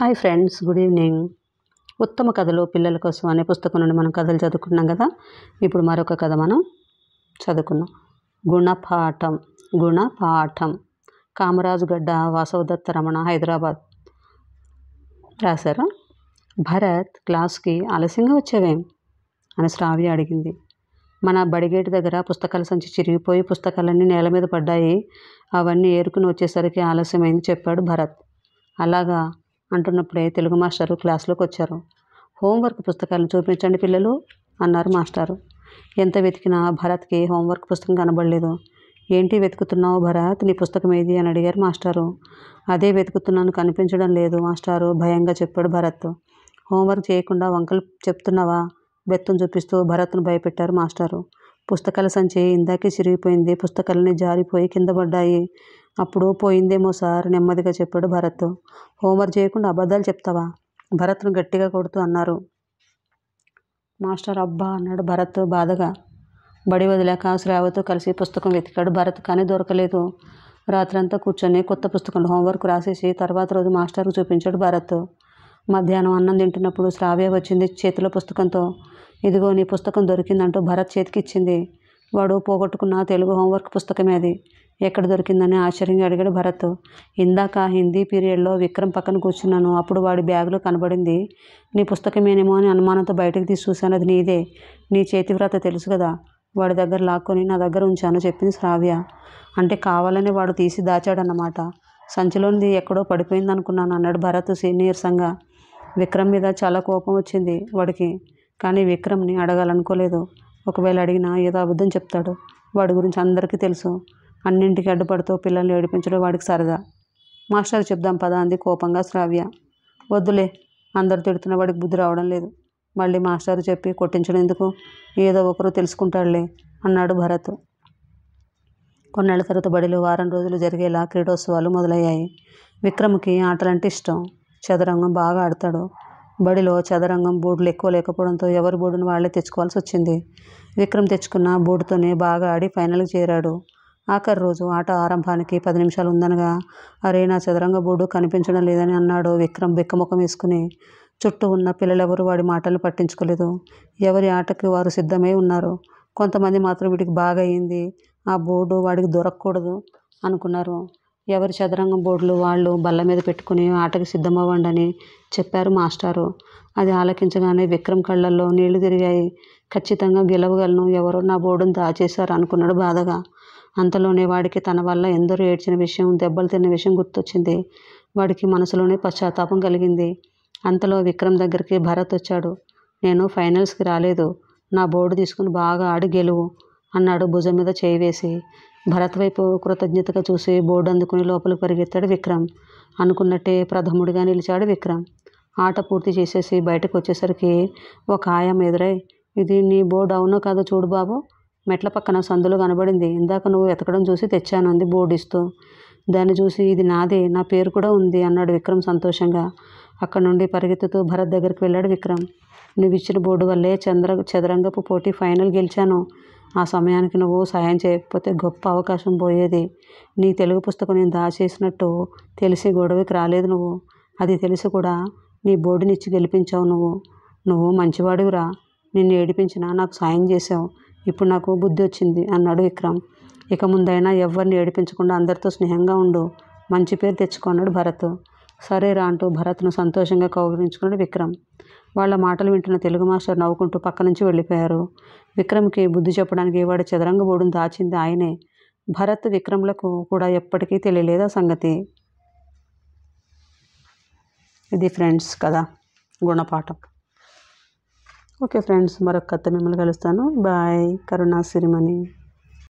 hi friends good evening ఉత్తమ కథలు పిల్లల కోసం అనే పుస్తకం నుండి మనం కథలు చదువుకున్నాం కదా ఇప్పుడు మరొక కథ మనం చదువుకున్నాం గుణపాఠం గుణపాఠం కామరాజుగడ్డ వాసవదత్త రమణ హైదరాబాద్ రాశారా భరత్ క్లాస్కి ఆలస్యంగా వచ్చేవేం అని శ్రావ్య అడిగింది మన బడిగేటు దగ్గర పుస్తకాల సంచి చిరిగిపోయి పుస్తకాలన్నీ నేల మీద పడ్డాయి అవన్నీ ఏరుకుని వచ్చేసరికి ఆలస్యమైంది చెప్పాడు భరత్ అలాగా అంటున్నప్పుడే తెలుగు మాస్టారు క్లాసులోకి వచ్చారు హోంవర్క్ పుస్తకాలను చూపించండి పిల్లలు అన్నారు మాస్టారు ఎంత వెతికినా భరత్కి హోంవర్క్ పుస్తకం కనబడలేదు ఏంటి వెతుకుతున్నావు భరత్ నీ పుస్తకం ఏది అని అడిగారు మాస్టారు అదే వెతుకుతున్నాను కనిపించడం లేదు మాస్టారు భయంగా చెప్పాడు భరత్ హోంవర్క్ చేయకుండా వంకలు చెప్తున్నావా బెత్తం చూపిస్తూ భరత్ను భయపెట్టారు మాస్టారు పుస్తకాల సంచి ఇందాకే చిరిగిపోయింది పుస్తకాలన్నీ జారిపోయి కింద పడ్డాయి అప్పుడు పోయిందేమో సార్ నెమ్మదిగా చెప్పాడు భరత్ హోంవర్క్ చేయకుండా అబద్ధాలు చెప్తావా భరత్ను గట్టిగా కొడుతూ అన్నారు మాస్టర్ అబ్బా అన్నాడు భరత్ బాధగా బడి వదిలేక శ్రావతో కలిసి పుస్తకం వెతికాడు భరత్ కానీ దొరకలేదు రాత్రంతా కూర్చొని కొత్త పుస్తకం హోంవర్క్ రాసేసి తర్వాత రోజు మాస్టర్కు చూపించాడు భరత్ మధ్యాహ్నం అన్నం తింటున్నప్పుడు శ్రావ్య వచ్చింది చేతిలో పుస్తకంతో ఇదిగో నీ పుస్తకం దొరికిందంటూ భరత్ చేతికిచ్చింది వాడు పోగొట్టుకున్న తెలుగు హోంవర్క్ పుస్తకమే అది ఎక్కడ దొరికిందని ఆశ్చర్యంగా అడిగాడు భరత్ ఇందాక హిందీ పీరియడ్లో విక్రమ్ పక్కన కూర్చున్నాను అప్పుడు వాడి బ్యాగులో కనబడింది నీ పుస్తకమేనేమో అని అనుమానంతో బయటకు తీసి చూశాను అది నీదే నీ చేతివ్రత తెలుసు కదా వాడి దగ్గర లాక్కొని నా దగ్గర ఉంచాను చెప్పింది శ్రావ్య అంటే కావాలని వాడు తీసి దాచాడన్నమాట సంచిలోనిది ఎక్కడో పడిపోయింది అనుకున్నాను అన్నాడు భరత్ సీనియర్సంగా విక్రమ్ మీద చాలా కోపం వచ్చింది వాడికి కానీ విక్రమ్ని అడగాలనుకోలేదు ఒకవేళ అడిగినా ఏదో అబద్ధం చెప్తాడు వాడి గురించి అందరికీ తెలుసు అన్నింటికి అడ్డుపడుతూ పిల్లల్ని ఏడిపించడం వాడికి సరదా మాస్టర్ చెప్దాం పదా అంది కోపంగా శ్రావ్య వద్దులే అందరు తిడుతున్న వాడికి బుద్ధి రావడం లేదు మళ్ళీ మాస్టర్ చెప్పి కొట్టించడం ఏదో ఒకరు తెలుసుకుంటాడులే అన్నాడు భరత్ కొన్నేళ్ల తరగతి బడిలో వారం రోజులు జరిగేలా క్రీడోత్సవాలు మొదలయ్యాయి విక్రమ్కి ఆటలంటే ఇష్టం చదరంగం బాగా ఆడతాడు బడిలో చదరంగం బోర్డులు ఎక్కువ లేకపోవడంతో ఎవరి బోర్డును వాళ్లే తెచ్చుకోవాల్సి వచ్చింది విక్రమ్ తెచ్చుకున్న బోర్డుతోనే బాగా ఆడి ఫైనల్కి చేరాడు ఆఖరి రోజు ఆట ఆరంభానికి పది నిమిషాలు ఉందనగా అరే నా చదరంగ బోర్డు కనిపించడం లేదని అన్నాడు విక్రమ్ బిక్కముఖం వేసుకుని చుట్టూ ఉన్న పిల్లలెవరూ వాడి మాటలు పట్టించుకోలేదు ఎవరి ఆటకి వారు సిద్ధమై ఉన్నారు కొంతమంది మాత్రం వీడికి బాగా అయింది ఆ బోర్డు వాడికి దొరకకూడదు అనుకున్నారు ఎవరు చదరంగం బోర్డులు వాళ్ళు బల్ల మీద పెట్టుకుని ఆటకు సిద్ధమవ్వండి అని చెప్పారు మాస్టారు అది ఆలకించగానే విక్రమ్ కళ్ళల్లో నీళ్లు తిరిగాయి ఖచ్చితంగా గెలవగలను ఎవరు నా బోర్డును దాచేశారు అనుకున్నాడు బాధగా అంతలోనే వాడికి తన వల్ల ఎందరో ఏడ్చిన విషయం దెబ్బలు తిన్న విషయం గుర్తొచ్చింది వాడికి మనసులోనే పశ్చాత్తాపం కలిగింది అంతలో విక్రమ్ దగ్గరికి భరత్ వచ్చాడు నేను ఫైనల్స్కి రాలేదు నా బోర్డు తీసుకుని బాగా ఆడి గెలువు అన్నాడు భుజం మీద చేయి వేసి భరత్ వైపు కృతజ్ఞతగా చూసి బోర్డు అందుకుని లోపలికి పరిగెత్తాడు విక్రమ్ అనుకున్నట్టే ప్రథముడిగా నిలిచాడు విక్రమ్ ఆట పూర్తి చేసేసి బయటకు వచ్చేసరికి ఒక ఆయం ఎదురై ఇది నీ బోర్డు అవునో కాదో చూడు బాబు మెట్ల పక్కన సందులో కనబడింది ఇందాక నువ్వు వెతకడం చూసి అంది బోర్డు ఇస్తూ దాన్ని చూసి ఇది నాదే నా పేరు కూడా ఉంది అన్నాడు విక్రమ్ సంతోషంగా అక్కడ నుండి పరిగెత్తుతూ భరత్ దగ్గరికి వెళ్ళాడు విక్రమ్ నువ్వు ఇచ్చిన బోర్డు వల్లే చంద్ర చదరంగపు పోటీ ఫైనల్ గెలిచాను ఆ సమయానికి నువ్వు సాయం చేయకపోతే గొప్ప అవకాశం పోయేది నీ తెలుగు పుస్తకం నేను దాచేసినట్టు తెలిసి గొడవకి రాలేదు నువ్వు అది తెలిసి కూడా నీ బోర్డునిచ్చి గెలిపించావు నువ్వు నువ్వు మంచివాడివిరా నిన్ను ఏడిపించినా నాకు సాయం చేసావు ఇప్పుడు నాకు బుద్ధి వచ్చింది అన్నాడు విక్రమ్ ఇక ముందైనా ఎవరిని ఏడిపించకుండా అందరితో స్నేహంగా ఉండు మంచి పేరు తెచ్చుకున్నాడు భరత్ సరేరా అంటూ భరత్ను సంతోషంగా కౌగిలించుకున్నాడు విక్రమ్ వాళ్ళ మాటలు వింటున్న తెలుగు మాస్టర్ నవ్వుకుంటూ పక్క నుంచి వెళ్ళిపోయారు విక్రమ్కి బుద్ధి చెప్పడానికి వాడు చదరంగ బోడును దాచింది ఆయనే భరత్ విక్రమ్లకు కూడా ఎప్పటికీ తెలియలేదు ఆ సంగతి ఇది ఫ్రెండ్స్ కదా గుణపాఠం ఓకే ఫ్రెండ్స్ మరొక కథ మిమ్మల్ని కలుస్తాను బాయ్ కరుణా సిరిమణి